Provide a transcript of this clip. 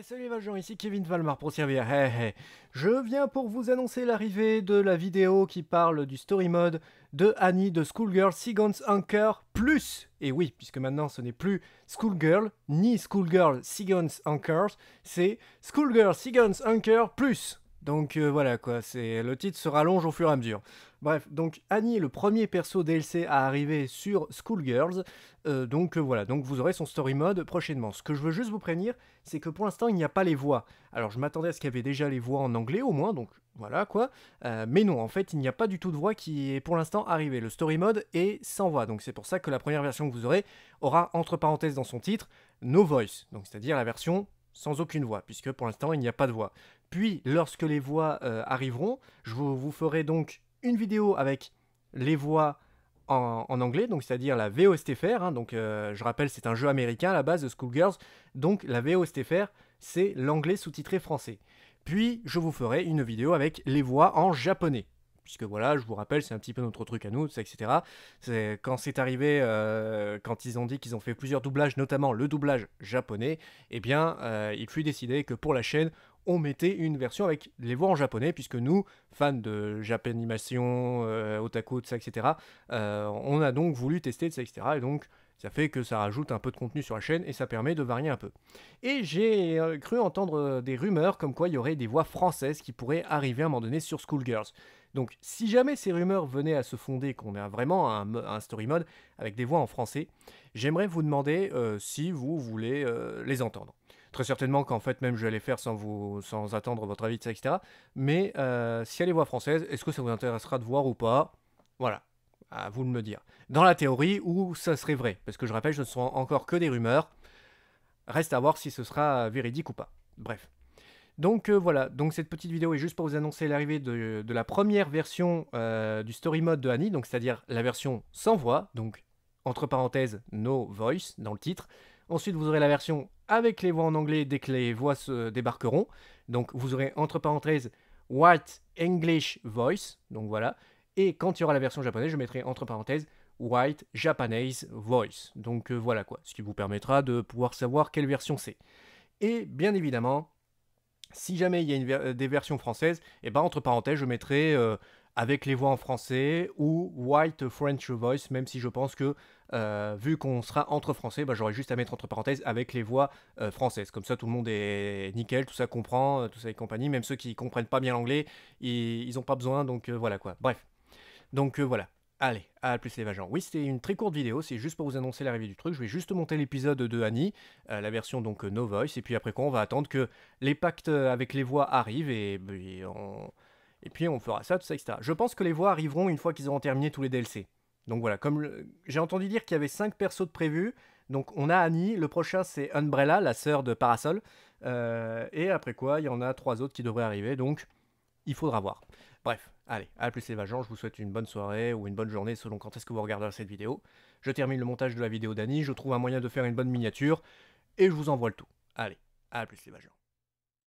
salut Valjean, ici Kevin Valmar pour servir. Je viens pour vous annoncer l'arrivée de la vidéo qui parle du story mode de Annie de Schoolgirl Seagons Anchor Plus. Et oui, puisque maintenant ce n'est plus Schoolgirl ni Schoolgirl Seagons Anchor, c'est Schoolgirl Seagons Anchor Plus. Donc euh, voilà quoi, c'est le titre se rallonge au fur et à mesure. Bref, donc Annie est le premier perso DLC à arriver sur Schoolgirls. Euh, donc euh, voilà, donc vous aurez son story mode prochainement. Ce que je veux juste vous prévenir, c'est que pour l'instant il n'y a pas les voix. Alors je m'attendais à ce qu'il y avait déjà les voix en anglais au moins, donc voilà quoi. mais non, en fait il n'y a pas du tout de voix qui est pour l'instant arrivée. Le story mode est sans voix, donc c'est pour ça que la première version que vous aurez aura entre parenthèses dans son titre No Voice, donc c'est-à-dire la version sans aucune voix, puisque pour l'instant il n'y a pas de voix. Puis lorsque les voix euh, arriveront, je vous, ferai donc une vidéo avec les voix en, anglais, donc c'est-à-dire la VOSTFR. Hein, donc euh, je rappelle, c'est un jeu américain à la base de Schoolgirls, donc la VOSTFR c'est l'anglais sous-titré français. Puis je vous ferai une vidéo avec les voix en japonais puisque voilà, je vous rappelle, c'est un petit peu notre truc à nous, etc. C'est quand c'est arrivé, euh, quand ils ont dit qu'ils ont fait plusieurs doublages, notamment le doublage japonais, eh bien, euh, il fut décidé que pour la chaîne, on mettait une version avec les voix en japonais, puisque nous, fans de Japanimation, euh, Otaku, etc., etc. on a donc voulu tester, etc. Et donc, ça fait que ça rajoute un peu de contenu sur la chaîne et ça permet de varier un peu. Et j'ai euh, cru entendre euh, des rumeurs comme quoi il y aurait des voix françaises qui pourraient arriver à un moment donné sur Schoolgirls. Donc si jamais ces rumeurs venaient à se fonder, qu'on a vraiment un, story mode avec des voix en français, j'aimerais vous demander euh, si vous voulez les entendre. Très certainement qu'en fait même je vais les faire sans, vous, sans attendre votre avis, etc. Mais si y a les voix françaises, est-ce que ça vous intéressera de voir ou pas Voilà, à vous de me dire. Dans la théorie, où ça serait vrai, parce que je rappelle, ce ne sont encore que des rumeurs. Reste à voir si ce sera véridique ou pas. Bref. Donc euh, voilà, donc cette petite vidéo est juste pour vous annoncer l'arrivée de, la première version euh, du story mode de Annie, donc c'est-à-dire la version sans voix, donc entre parenthèses no voice dans le titre. Ensuite, vous aurez la version avec les voix en anglais dès que les voix se débarqueront. Donc vous aurez entre parenthèses White English Voice, donc voilà. Et quand il y aura la version japonaise, je mettrai entre parenthèses White Japanese Voice. Donc euh, voilà quoi, ce qui vous permettra de pouvoir savoir quelle version c'est. Et bien évidemment, si jamais il y a euh, des versions françaises, et eh ben entre parenthèses, je mettrai euh, avec les voix en français ou White French Voice, même si je pense que vu qu'on sera entre français, j'aurais bah, j'aurai juste à mettre entre parenthèses avec les voix françaises. Comme ça, tout le monde est nickel, tout ça comprend, tout ça et compagnie. Même ceux qui comprennent pas bien l'anglais, ils, n'ont pas besoin, donc voilà quoi. Bref. Donc euh, voilà. Allez, à plus les vagins. Oui, c'était une très courte vidéo, c'est juste pour vous annoncer l'arrivée du truc. Je vais juste monter l'épisode de Annie, euh, la version donc euh, No Voice, et puis après quoi, on va attendre que les pactes avec les voix arrivent et, puis on fera ça, tout ça, etc. Je pense que les voix arriveront une fois qu'ils auront terminé tous les DLC. Donc voilà, comme j'ai entendu dire qu'il y avait 5 persos de prévu donc on a Annie, le prochain c'est Umbrella, la sœur de Parasol, et après quoi il y en a 3 autres qui devraient arriver, donc il faudra voir. Bref, allez, à plus les Vagins. je vous souhaite une bonne soirée ou une bonne journée selon quand est-ce que vous regarderez cette vidéo. Je termine le montage de la vidéo d'Annie, je trouve un moyen de faire une bonne miniature, et je vous envoie le tout. Allez, à plus les Vagins.